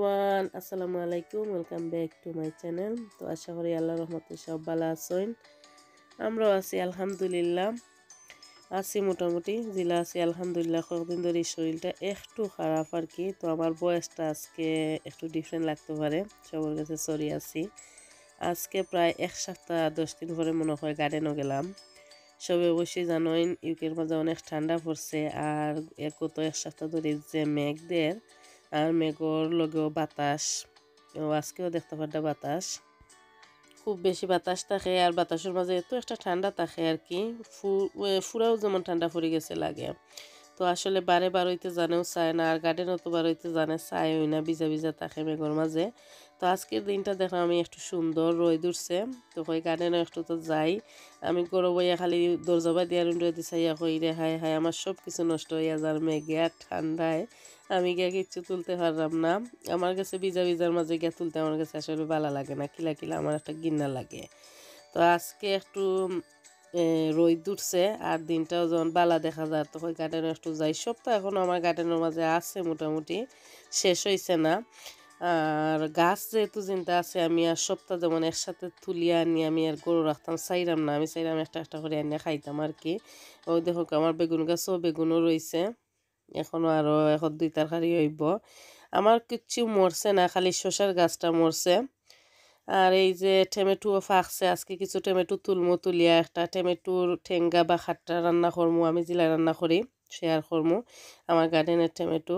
everyone আসসালামু আলাইকুম welcome back to my channel তো আশা করি আল্লাহ রহমতে সব ভালো আছেন আমরাও আছি আলহামদুলিল্লাহ আছি মোটামুটি জেলা আছি আলহামদুলিল্লাহ কয়েকদিন ধরে শরীরটা একটু খারাপ আর কি তো আমার বয়সটা আজকে একটু ডিফারেন্ট লাগতে পারে সবার কাছে সরি আছি আজকে প্রায় এক সপ্তাহ দশ দিন পরে মনে হয় গার্ডেনও গেলাম সবে অবশ্যই জানোই ইউকের মাঝে অনেক ঠান্ডা পড়ছে আর এর কত এক সপ্তাহ ধরে যে মেঘদের আর মেঘর লগেও বাতাস আজকেও দেখতে পারটা বাতাস খুব বেশি বাতাস থাকে আর বাতাসের মাঝে এত একটা ঠান্ডা থাকে আর কি ফুরাও যেমন ঠান্ডা ফুরে গেছে লাগে তো আসলে বারে বারোইতে জানেও চায় না আর গার্ডেনও তো বারোইতে জানে চায়ই না ভিজা ভিজা থাকে মেঘর মাঝে তো আজকের দিনটা দেখো আমি একটু সুন্দর রয়ে উঠছে তো ওই গার্ডেনও একটু তো যাই আমি গরম হইয়া খালি দরজা বাই দিয়ে রোদ দিছাইয়া কই রে হায় হায় আমার সব কিছু নষ্ট হইয়া যার মেঘে আর ঠান্ডায় আমি গিয়ে কিচ্ছু তুলতে পারলাম না আমার কাছে ভিজা ভিজার মাঝে গিয়ে তুলতে আমার কাছে আসলে ভালো লাগে না কিলা কিলা আমার একটা গিন্না লাগে তো আজকে একটু রোদ উঠছে আর দিনটাও যখন বালা দেখা যায় তখন গার্ডেনে একটু যাই সপ্তাহ এখন আমার গার্ডেনের মাঝে আছে মোটামুটি শেষ হয়েছে না আর গাছ যেহেতু চিন্তা আছে আমি আর সপ্তাহ যেমন একসাথে তুলিয়ে আনি আমি আর গরু রাখতাম চাইরাম না আমি চাইরাম একটা একটা করে আনিয়ে খাইতাম আর কি ওই দেখো আমার বেগুন গাছও বেগুনও রয়েছে এখনো আরও এখন দুই তারকারি হইব আমার কিচ্ছু মরছে না খালি শসার গাছটা মরছে আর এই যে টমেটোও ফাঁকছে আজকে কিছু টমেটো তুলমো তুলিয়া একটা টেমেটুর ঠেঙ্গা বা খাট্টা রান্না করমো আমি জিলা রান্না করি শেয়ার করমু আমার গার্ডেনের টমেটো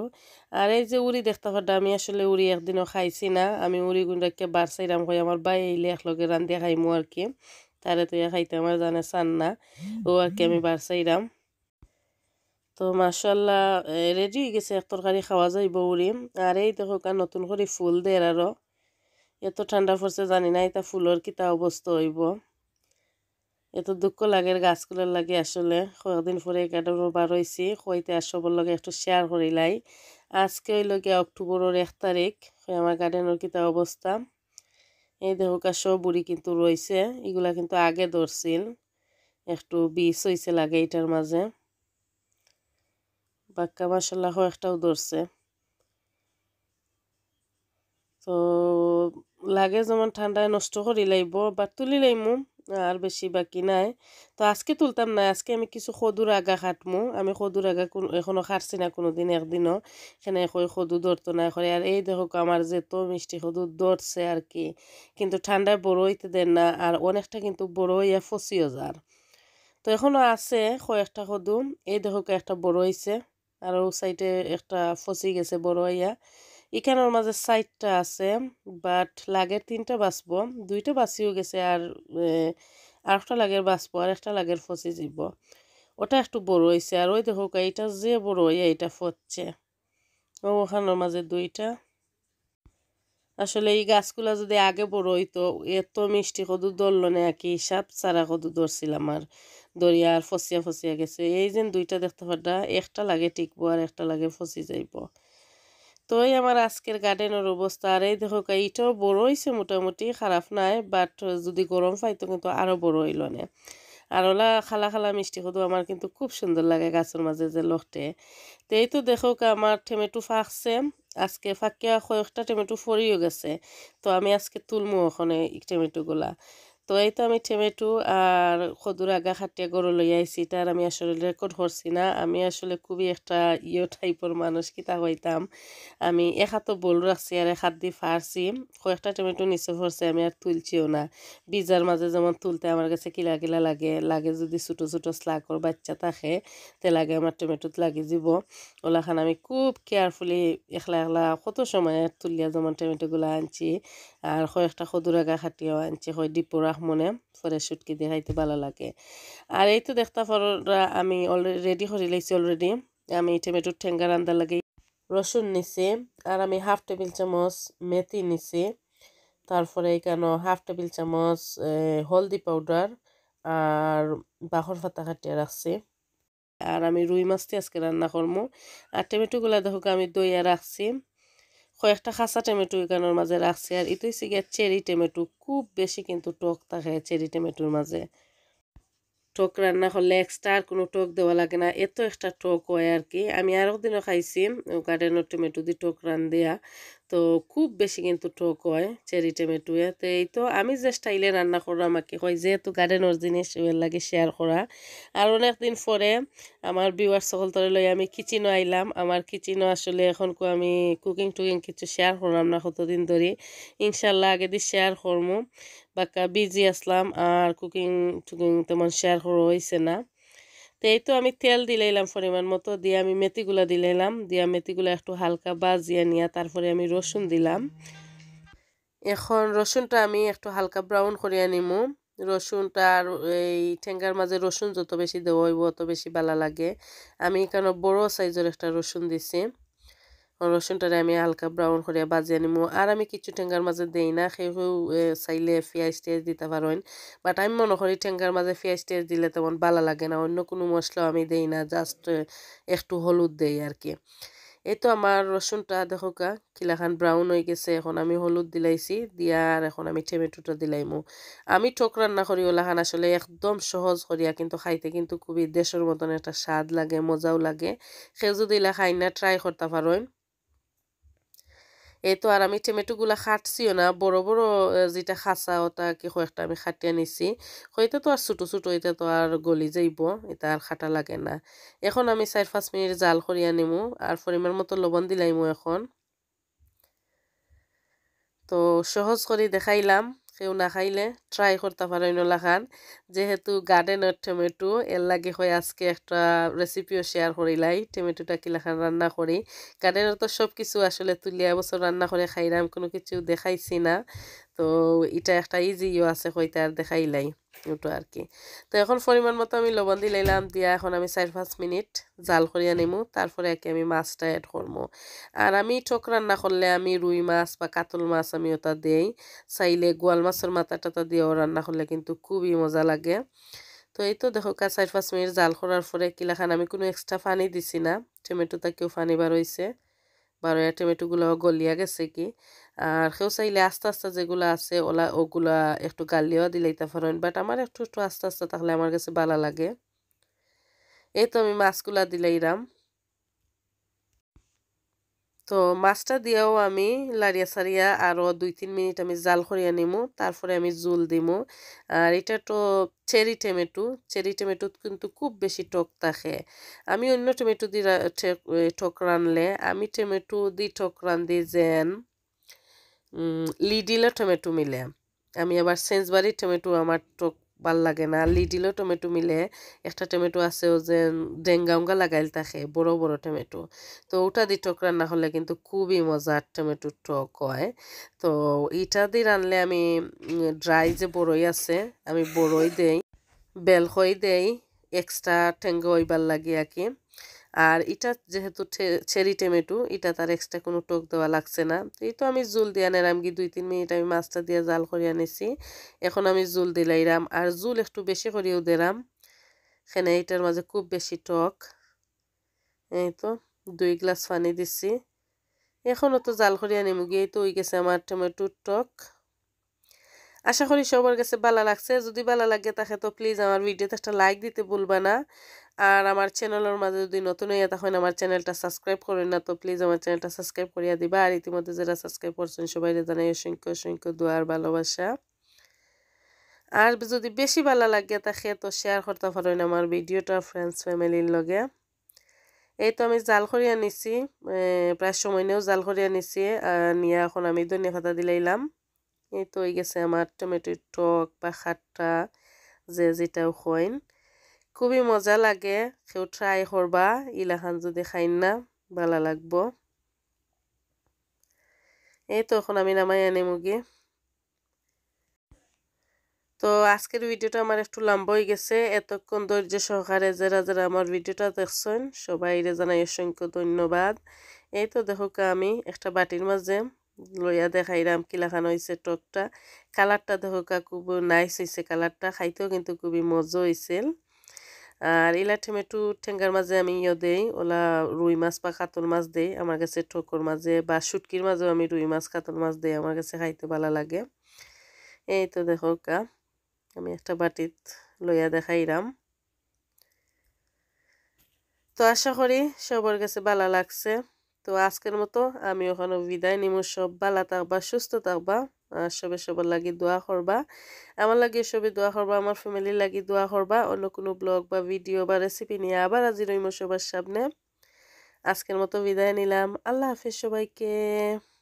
আর এই যে উড়ি দেখতে পারটা আমি আসলে উড়ি একদিনও খাইছি না আমি উড়ি গুন্ডাকে বাড়ছাইলাম কই আমার বাই এলে একলগে রান্ধিয়া খাইমু আর কি তারে তো খাইতে আমার জানে চান না ও আর কি আমি বাড়ছাইলাম তো মাসাল্লাহ রেডি হয়ে গেছে এক তরকারি খাওয়া যায় বৌরি আর এই দেখো কার নতুন করে ফুল দেয় আরো এত ঠান্ডা পড়ছে জানি না এটা ফুলের কিতা অবস্থা হইব এত দুঃখ লাগে গাছগুলোর লাগে আসলে কয়েকদিন পরে একাডেমিবার হয়েছি কইতে আসবর লগে একটু শেয়ার লাই আজকে ওই লগে অক্টোবরের এক তারিখ আমার গার্ডেনের কিতা অবস্থা এই দেহকা সব বুড়ি কিন্তু রয়েছে এগুলা কিন্তু আগে ধরছিল একটু বিষ হয়েছে লাগে এটার মাঝে পাক্কা মাসাল্লাহ একটাও ধরছে তো লাগে যেমন ঠান্ডায় নষ্ট করি লাইব বা তুলি লাইমু আর বেশি বাকি নাই তো আজকে তুলতাম না আজকে আমি কিছু সদুর আগা খাটমু আমি সদুর আগা কোনো এখনও কাটছি না কোনোদিন দিন একদিনও সেনে কই সদু ধরতো না করে আর এই দেখো আমার যেত মিষ্টি সদু ধরছে আর কি কিন্তু ঠান্ডায় বড় হইতে দেন না আর অনেকটা কিন্তু বড় হইয়া ফসিও যার তো এখনও আছে কয়েকটা সদু এই দেখো একটা বড় হয়েছে আর ও সাইডে একটা ফসি গেছে বড় হইয়া এখানের মাঝে সাইডটা আছে বাট লাগের তিনটা বাঁচবো দুইটা বাঁচিও গেছে আর আরেকটা লাগের বাঁচবো আর একটা লাগের ফসি যাব ওটা একটু বড় হয়েছে আর ওই দেখো এটা যে বড় হইয়া এটা ফচ্ছে ও ওখানের মাঝে দুইটা আসলে এই গাছগুলা যদি আগে বড় হইতো এত মিষ্টি কদু ধরলো না কি সাপ ছাড়া কদু ধরছিলাম আর দরিয়ার ফসিয়া ফসিয়া গেছে এই যে দুইটা দেখতে পাড্ডা একটা লাগে টিকবো আর একটা লাগে ফসি যাইব তো এই আমার আজকের গার্ডেনের অবস্থা আর এই দেখো এইটাও বড় হয়েছে মোটামুটি খারাপ নাই বাট যদি গরম পাইতো কিন্তু আরও বড় হইল না আর ওলা খালা খালা মিষ্টি কদু আমার কিন্তু খুব সুন্দর লাগে গাছের মাঝে যে লোকটে তো এই তো দেখো আমার টমেটো ফাঁকছে আজকে ফাঁকিয়া কয়েকটা টমেটো ফরিও গেছে তো আমি আজকে তুলমু ওখানে টমেটোগুলা তো এই তো আমি টমেটো আর খদুর আগা খাটিয়া গরু লই আইছি তার আমি আসলে রেকর্ড করছি না আমি আসলে খুবই একটা ইয়ে টাইপের মানুষ কিতা হইতাম আমি এক হাতও বল রাখছি আর এক হাত দিয়ে ফাড়ছি কয়েকটা টমেটো নিচে ফরছি আমি আর তুলছিও না বিজার মাঝে যেমন তুলতে আমার কাছে কিলা কিলা লাগে লাগে যদি ছোটো ছোটো স্লাকর বাচ্চা থাকে তে লাগে আমার টমেটোত লাগি যাব ওলাখান আমি খুব কেয়ারফুলি একলা একলা কত সময় তুলিয়া যেমন টমেটোগুলো আনছি আর কয়েকটা খদুর আগা খাটিয়াও আনছি হয় ডিপোরা মনে ফরেশুটকে দিয়ে খাইতে ভালো লাগে আর এই তো দেখতে ফররা আমি অলরেডি রেডি করে লাইছি অলরেডি আমি টমেটোর ঠেঙ্গা রান্দা লাগে রসুন নিছি আর আমি হাফ টেবিল চামচ মেথি নিছি তারপরে এখানে হাফ টেবিল চামচ হলদি পাউডার আর বাহর ফাতা কাটিয়ে রাখছি আর আমি রুই মাছটি আজকে রান্না করবো আর টমেটোগুলো দেখো আমি দইয়া রাখছি কয়েকটা খাসা টমেটো এখানোর মাঝে রাখছি আর ইতো হচ্ছে গিয়ে চেরি টমেটো খুব বেশি কিন্তু টক থাকে চেরি টমেটোর মাঝে টক রান্না করলে এক্সট্রা আর কোনো টক দেওয়া লাগে না এত একটা টক হয় আর কি আমি আরও দিনও খাইছি গার্ডেনের টমেটো দিয়ে টক রান দেয়া তো খুব বেশি কিন্তু টক হয় চেরি টেমেটো এতে এই তো আমি যে স্টাইলে রান্না করো আমাকে হয় যেহেতু গার্ডেনের জিনিস লাগে শেয়ার করা আর অনেকদিন পরে আমার বিওয়ার সকল তরে লই আমি কিচেনও আইলাম আমার কিচেনও আসলে এখন আমি কুকিং টুকিং কিছু শেয়ার করলাম না কতদিন ধরে ইনশাল্লাহ আগে দিয়ে শেয়ার করবো বাক্কা বিজি আসলাম আর কুকিং টুকিং তেমন শেয়ার করা হয়েছে না তো এই তো আমি তেল দিলে এলাম পরিমাণ মতো দিয়ে আমি মেথিগুলো দিলে এলাম দিয়া মেথিগুলো একটু হালকা বাজিয়ে নিয়ে তারপরে আমি রসুন দিলাম এখন রসুনটা আমি একটু হালকা ব্রাউন করিয়া নিমু রসুনটা আর এই ঠেঙ্গার মাঝে রসুন যত বেশি দেওয়া হইব অত বেশি ভালো লাগে আমি এখানে বড় সাইজের একটা রসুন দিছি রসুনটারে আমি হালকা ব্রাউন করে বাজিয়ে নিমু আর আমি কিছু ঠেঙ্গার মাঝে দেই না সেও চাইলে পেঁয়াজ টেয়াজ দিতে পারেন বাট আমি মনে করি ঠেঙ্গার মাঝে পেঁয়াজ টেয়াজ দিলে তেমন ভালো লাগে না অন্য কোনো মশলাও আমি দেই না জাস্ট একটু হলুদ দেই আর কি এই তো আমার রসুনটা দেখো কা কিলাখান ব্রাউন হয়ে গেছে এখন আমি হলুদ দিলাইছি দিয়া আর এখন আমি দিলাই দিলাইমু আমি ঠোক রান্না করি ওলাখান আসলে একদম সহজ করিয়া কিন্তু খাইতে কিন্তু খুবই দেশের মতন একটা স্বাদ লাগে মজাও লাগে সে যদি খাই না ট্রাই করতে পারেন এই তো আর আমি টমেটোগুলো খাটছিও না বড় বড় যেটা খাঁচা ওটা কি কয়েকটা আমি খাটিয়ে নিছি হয়তো তো আর ছোটো ছোটো এটা তো আর গলি যাইব এটা আর খাটা লাগে না এখন আমি চার পাঁচ মিনিট জাল করিয়া নিমু আর পরিমাণ মতো লবণ দিলাইমু এখন তো সহজ করে দেখাইলাম কেউ না খাইলে ট্রাই করতে পারেন লাখান যেহেতু গার্ডেনের টমেটো এর লাগে হয়ে আজকে একটা রেসিপিও শেয়ার করিলাই টমেটোটা কিলাখান রান্না করি গার্ডেনের তো সব কিছু আসলে তুলিয়া বছর রান্না করে খাইলাম কোনো কিছু দেখাইছি না তো এটা একটা ইজিও আছে হইতে আর দেখাইলাই দুটো আর কি তো এখন পরিমাণ মতো আমি লবণ দিলাম দিয়া এখন আমি চার পাঁচ মিনিট জাল করিয়া নিমু তারপরে একে আমি মাছটা এড করবো আর আমি ঠোক রান্না করলে আমি রুই মাছ বা কাতল মাছ আমি ওটা দেই চাইলে গোয়াল মাছের মাথাটা তা দিয়েও রান্না করলে কিন্তু খুবই মজা লাগে তো এই তো দেখো কা চার পাঁচ মিনিট জাল করার পরে কিলাখান আমি কোনো এক্সট্রা পানি দিছি না টমেটোটা কেউ পানি বার হয়েছে বারোয়া টমেটোগুলো গলিয়া গেছে কি আর সেও চাইলে আস্তে আস্তে যেগুলো আছে ওলা ওগুলা একটু গালিও দিলে পারেন বাট আমার একটু একটু আস্তে আস্তে তাহলে আমার কাছে ভালো লাগে এই তো আমি মাছগুলা রাম তো মাছটা দিয়েও আমি লাড়িয়া সারিয়া আরও দুই তিন মিনিট আমি জাল করিয়া নিমু তারপরে আমি জুল দিমু আর এটা তো চেরি টমেটো চেরি টমেটোত কিন্তু খুব বেশি টক থাকে আমি অন্য টমেটো দি ঠক রানলে আমি টমেটো দি ঠক রান দি যেন লিডিলা টমেটো মিলে আমি আবার সেন্সবারি টমেটো আমার টক ভাল লাগে না লিডিলও টমেটো মিলে একটা টমেটো আছে ও যে ডেঙ্গা উঙ্গা লাগাইল থাকে বড় বড় টমেটো তো ওটা দি টক রান্না হলে কিন্তু খুবই মজার টমেটোর টক হয় তো এটা দিয়ে রানলে আমি ড্রাই যে বড়ই আছে আমি বড়ই দেই বেলহই দেই এক্সট্রা ঠেঙ্গা ওইবার লাগে আর কি আর এটা যেহেতু চেরি টমেটো এটা তার এক্সট্রা কোনো টক দেওয়া লাগছে না এই তো আমি জুল দিয়ে নিলাম কি দুই তিন মিনিট আমি মাছটা দিয়ে জাল করে আনিছি এখন আমি জুল দিলাইরাম আর জুল একটু বেশি করেও দিলাম এখানে এটার মাঝে খুব বেশি টক এই তো দুই গ্লাস পানি দিছি এখনও তো জাল করে আনিমু গিয়ে তো ওই গেছে আমার টমেটোর টক আশা করি সবার কাছে ভালো লাগছে যদি ভালো লাগে তাকে তো প্লিজ আমার ভিডিওতে একটা লাইক দিতে ভুলবা না আর আমার চ্যানেলের মাঝে যদি নতুন হইয়া তখন আমার চ্যানেলটা সাবস্ক্রাইব করেন না তো প্লিজ আমার চ্যানেলটা সাবস্ক্রাইব করিয়া দিবা আর ইতিমধ্যে যারা সাবস্ক্রাইব করছেন সবাই জানাই অসংখ্য অসংখ্য দোয়ার ভালোবাসা আর যদি বেশি ভালো লাগে তাকে তো শেয়ার করতে পারেন আমার ভিডিওটা ফ্রেন্ডস ফ্যামিলির লগে এই তো আমি জাল করিয়া নিছি প্রায় সময় নিয়েও জাল করিয়া নিছি নিয়ে এখন আমি ধনিয়া পাতা দিলাইলাম এই তো গেছে আমার টমেটোর টক বা খাট্টা যে যেটাও খইন খুবই মজা লাগে কেউ ট্রাই করবা ইলাখান যদি খাইন না ভালো লাগবো এই তো এখন আমি নামাই আনি মুগি তো আজকের ভিডিওটা আমার একটু লম্বা হয়ে গেছে এতক্ষণ ধৈর্য সহকারে যারা যারা আমার ভিডিওটা দেখছেন সবাই জানাই অসংখ্য ধন্যবাদ এই তো দেখো আমি একটা বাটির মাঝে লইয়া দেখাইলাম কিলাখান হয়েছে টকটা কালারটা দেখো খুব নাইস হয়েছে কালারটা খাইতেও কিন্তু খুবই মজা হয়েছিল আর ইলাঠে মেটু ঠেঙ্গার মাঝে আমি ইয়ে দেই ওলা রুই মাছ বা কাতল মাছ দেই আমার কাছে ঠোকর মাঝে বা শুটকির মাঝেও আমি রুই মাছ কাতল মাছ দেই আমার কাছে খাইতে ভালো লাগে এই তো দেখো কা আমি একটা বাটিত লইয়া দেখাইরাম তো আশা করি সবার কাছে ভালো লাগছে তো আজকের মতো আমি ওখানে বিদায় নিম সব ভালো থাকবা সুস্থ থাকবা আর সবে সবার লাগি দোয়া করবা আমার লাগি সবে দোয়া করবা আমার ফ্যামিলির লাগি দোয়া করবা অন্য কোনো ব্লগ বা ভিডিও বা রেসিপি নিয়ে আবার আজি রইম সবার সামনে আজকের মতো বিদায় নিলাম আল্লাহ হাফিজ সবাইকে